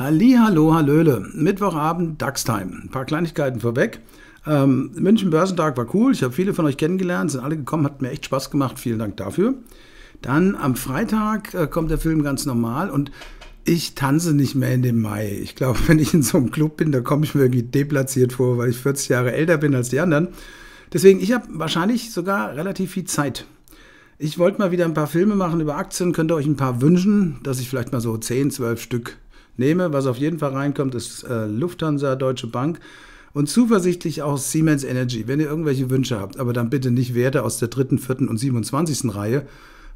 Hallo, Hallöle. Mittwochabend, DAX-Time. Ein paar Kleinigkeiten vorweg. Ähm, München Börsentag war cool. Ich habe viele von euch kennengelernt, sind alle gekommen, hat mir echt Spaß gemacht. Vielen Dank dafür. Dann am Freitag äh, kommt der Film ganz normal und ich tanze nicht mehr in dem Mai. Ich glaube, wenn ich in so einem Club bin, da komme ich mir irgendwie deplatziert vor, weil ich 40 Jahre älter bin als die anderen. Deswegen, ich habe wahrscheinlich sogar relativ viel Zeit. Ich wollte mal wieder ein paar Filme machen über Aktien, könnt ihr euch ein paar wünschen, dass ich vielleicht mal so 10, 12 Stück nehme. Was auf jeden Fall reinkommt, ist äh, Lufthansa, Deutsche Bank und zuversichtlich auch Siemens Energy, wenn ihr irgendwelche Wünsche habt. Aber dann bitte nicht Werte aus der dritten, vierten und 27. Reihe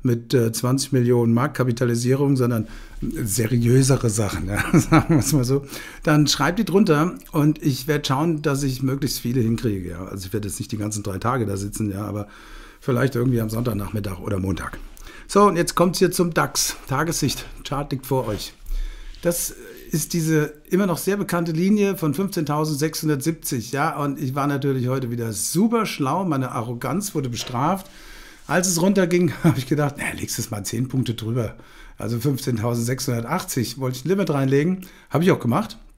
mit äh, 20 Millionen Marktkapitalisierung, sondern äh, seriösere Sachen, ja, sagen wir es mal so. Dann schreibt die drunter und ich werde schauen, dass ich möglichst viele hinkriege. Ja. Also ich werde jetzt nicht die ganzen drei Tage da sitzen, ja, aber vielleicht irgendwie am Sonntagnachmittag oder Montag. So, und jetzt kommt es hier zum DAX. Tagessicht. Chart liegt vor euch. Das ist diese immer noch sehr bekannte Linie von 15.670. Ja, und ich war natürlich heute wieder super schlau. Meine Arroganz wurde bestraft. Als es runterging, habe ich gedacht, naja, legst es mal 10 Punkte drüber. Also 15.680 wollte ich ein Limit reinlegen. Habe ich auch gemacht.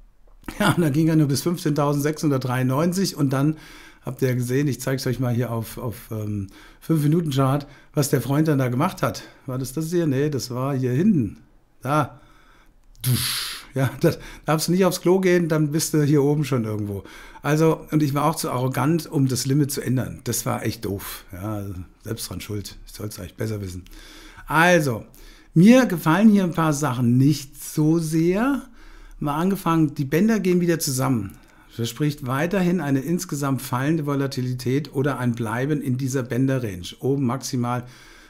Ja, und dann ging er nur bis 15.693 und dann habt ihr gesehen, ich zeige es euch mal hier auf, auf ähm, 5-Minuten-Chart, was der Freund dann da gemacht hat. War das das hier? Nee, das war hier hinten. Da. Ja, da darfst du nicht aufs Klo gehen, dann bist du hier oben schon irgendwo. Also, und ich war auch zu arrogant, um das Limit zu ändern. Das war echt doof. Ja, selbst dran schuld. Ich soll es eigentlich besser wissen. Also, mir gefallen hier ein paar Sachen nicht so sehr. Mal angefangen, die Bänder gehen wieder zusammen. Verspricht weiterhin eine insgesamt fallende Volatilität oder ein Bleiben in dieser Bänderrange. Oben maximal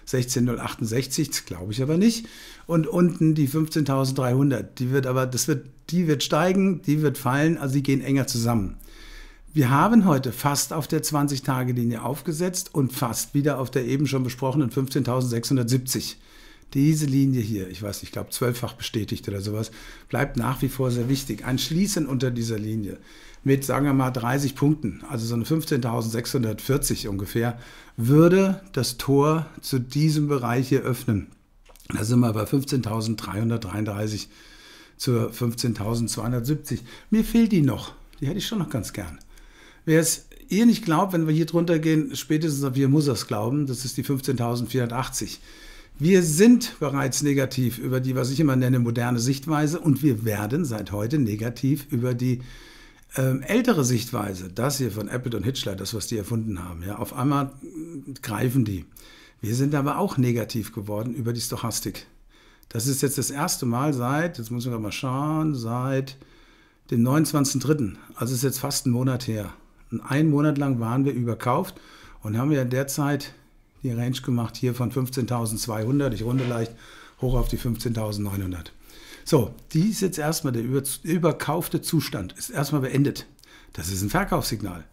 16068, glaube ich aber nicht. Und unten die 15300, die wird aber, das wird, die wird steigen, die wird fallen, also die gehen enger zusammen. Wir haben heute fast auf der 20-Tage-Linie aufgesetzt und fast wieder auf der eben schon besprochenen 15.670. Diese Linie hier, ich weiß nicht, ich glaube zwölffach bestätigt oder sowas, bleibt nach wie vor sehr wichtig. Ein Schließen unter dieser Linie mit, sagen wir mal, 30 Punkten, also so eine 15.640 ungefähr, würde das Tor zu diesem Bereich hier öffnen. Da sind wir bei 15.333 zur 15.270. Mir fehlt die noch. Die hätte ich schon noch ganz gern. Wer es ihr nicht glaubt, wenn wir hier drunter gehen, spätestens auf ihr muss es glauben, das ist die 15.480. Wir sind bereits negativ über die, was ich immer nenne, moderne Sichtweise und wir werden seit heute negativ über die ähm, ältere Sichtweise, das hier von Apple und Hitchler, das, was die erfunden haben. Ja, auf einmal äh, greifen die. Wir sind aber auch negativ geworden über die Stochastik. Das ist jetzt das erste Mal seit, jetzt muss ich mal schauen, seit dem 29.03. Also ist jetzt fast ein Monat her. Und einen Monat lang waren wir überkauft und haben ja derzeit die Range gemacht hier von 15.200, ich runde leicht, hoch auf die 15.900. So, die ist jetzt erstmal, der über, überkaufte Zustand ist erstmal beendet. Das ist ein Verkaufssignal.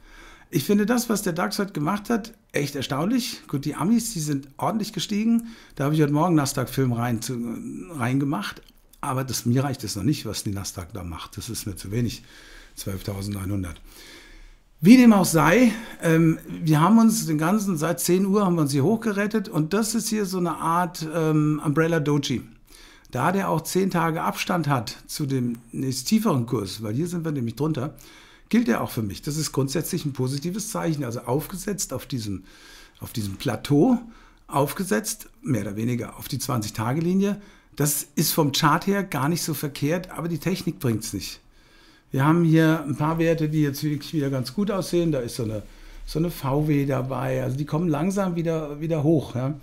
Ich finde das, was der DAX heute gemacht hat, echt erstaunlich. Gut, die Amis, die sind ordentlich gestiegen. Da habe ich heute Morgen Nasdaq-Film rein, reingemacht. Aber das, mir reicht es noch nicht, was die Nasdaq da macht. Das ist mir zu wenig. 12.900. Wie dem auch sei, ähm, wir haben uns den ganzen, seit 10 Uhr haben wir uns hier hochgerettet und das ist hier so eine Art ähm, Umbrella Doji. Da der auch 10 Tage Abstand hat zu dem nächst tieferen Kurs, weil hier sind wir nämlich drunter, gilt er auch für mich. Das ist grundsätzlich ein positives Zeichen. Also aufgesetzt auf diesem, auf diesem Plateau, aufgesetzt, mehr oder weniger auf die 20-Tage-Linie. Das ist vom Chart her gar nicht so verkehrt, aber die Technik bringt es nicht. Wir haben hier ein paar Werte, die jetzt wirklich wieder ganz gut aussehen. Da ist so eine, so eine VW dabei. Also die kommen langsam wieder, wieder hoch. Ja.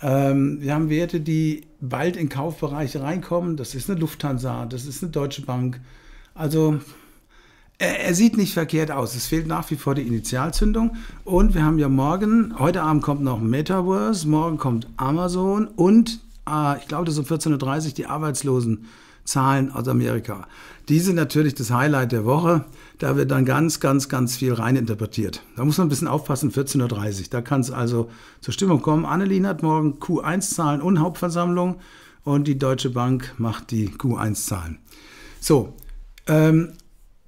Ähm, wir haben Werte, die bald in Kaufbereiche reinkommen. Das ist eine Lufthansa, das ist eine Deutsche Bank. Also er, er, sieht nicht verkehrt aus. Es fehlt nach wie vor die Initialzündung. Und wir haben ja morgen, heute Abend kommt noch Metaverse, morgen kommt Amazon und äh, ich glaube, das ist um 14.30 Uhr die Arbeitslosen. Zahlen aus Amerika. Die sind natürlich das Highlight der Woche. Da wird dann ganz, ganz, ganz viel reininterpretiert. Da muss man ein bisschen aufpassen, 14.30 Uhr. Da kann es also zur Stimmung kommen. Annelien hat morgen Q1-Zahlen und Hauptversammlung und die Deutsche Bank macht die Q1-Zahlen. So, ähm,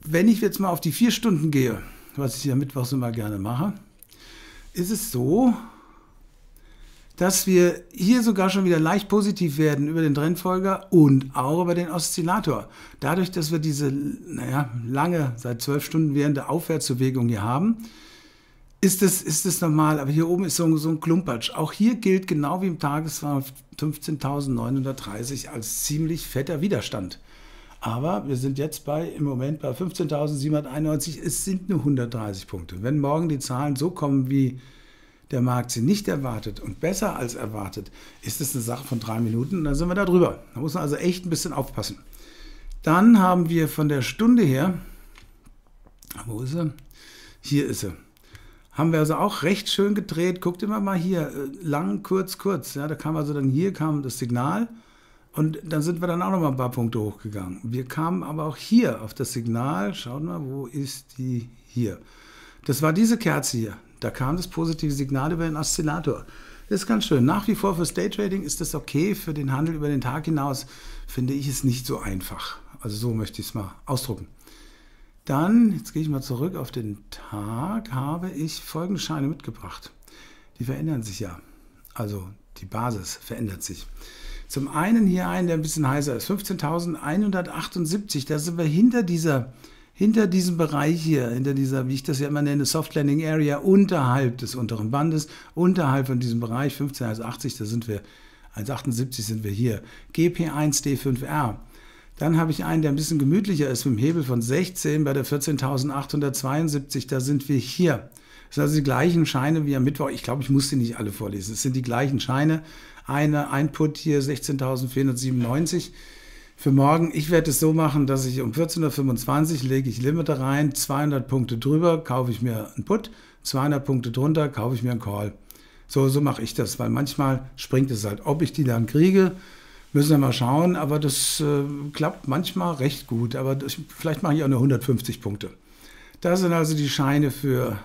wenn ich jetzt mal auf die vier Stunden gehe, was ich ja mittwochs immer gerne mache, ist es so, dass wir hier sogar schon wieder leicht positiv werden über den Trendfolger und auch über den Oszillator. Dadurch, dass wir diese naja, lange, seit zwölf Stunden währende Aufwärtsbewegung hier haben, ist das, ist das normal. Aber hier oben ist so, so ein Klumpatsch. Auch hier gilt genau wie im Tagesverlauf 15.930 als ziemlich fetter Widerstand. Aber wir sind jetzt bei, im Moment bei 15.791. Es sind nur 130 Punkte. Wenn morgen die Zahlen so kommen wie der Markt sie nicht erwartet und besser als erwartet, ist es eine Sache von drei Minuten und dann sind wir da drüber. Da muss man also echt ein bisschen aufpassen. Dann haben wir von der Stunde her, wo ist sie? Hier ist sie. Haben wir also auch recht schön gedreht. Guckt immer mal hier, äh, lang, kurz, kurz. Ja, da kam also dann hier kam das Signal und dann sind wir dann auch noch mal ein paar Punkte hochgegangen. Wir kamen aber auch hier auf das Signal. Schaut mal, wo ist die hier? Das war diese Kerze hier. Da kam das positive Signal über den Oszillator. Das ist ganz schön. Nach wie vor fürs Daytrading ist das okay. Für den Handel über den Tag hinaus finde ich es nicht so einfach. Also so möchte ich es mal ausdrucken. Dann, jetzt gehe ich mal zurück auf den Tag, habe ich folgende Scheine mitgebracht. Die verändern sich ja. Also die Basis verändert sich. Zum einen hier einen, der ein bisschen heißer ist. 15.178. Da sind wir hinter dieser hinter diesem Bereich hier, hinter dieser, wie ich das ja immer nenne, Soft Landing Area, unterhalb des unteren Bandes, unterhalb von diesem Bereich 15,80, also da sind wir, 1,78 also sind wir hier, GP1D5R. Dann habe ich einen, der ein bisschen gemütlicher ist, mit dem Hebel von 16 bei der 14.872, da sind wir hier. Das sind also die gleichen Scheine wie am Mittwoch. Ich glaube, ich muss die nicht alle vorlesen. Es sind die gleichen Scheine. Eine Einput hier 16.497 für morgen. Ich werde es so machen, dass ich um 14.25 Uhr lege ich Limiter rein, 200 Punkte drüber kaufe ich mir einen Put, 200 Punkte drunter kaufe ich mir einen Call. So, so mache ich das, weil manchmal springt es halt. Ob ich die dann kriege, müssen wir mal schauen, aber das äh, klappt manchmal recht gut. Aber das, vielleicht mache ich auch nur 150 Punkte. Das sind also die Scheine für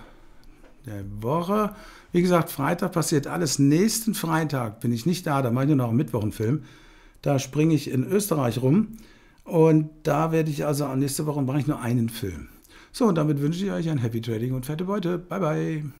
der Woche. Wie gesagt, Freitag passiert alles. Nächsten Freitag bin ich nicht da, da mache ich nur noch einen Mittwochenfilm. Film. Da springe ich in Österreich rum und da werde ich also nächste Woche mache ich nur einen Film. So, und damit wünsche ich euch ein Happy Trading und fette Beute. Bye, bye.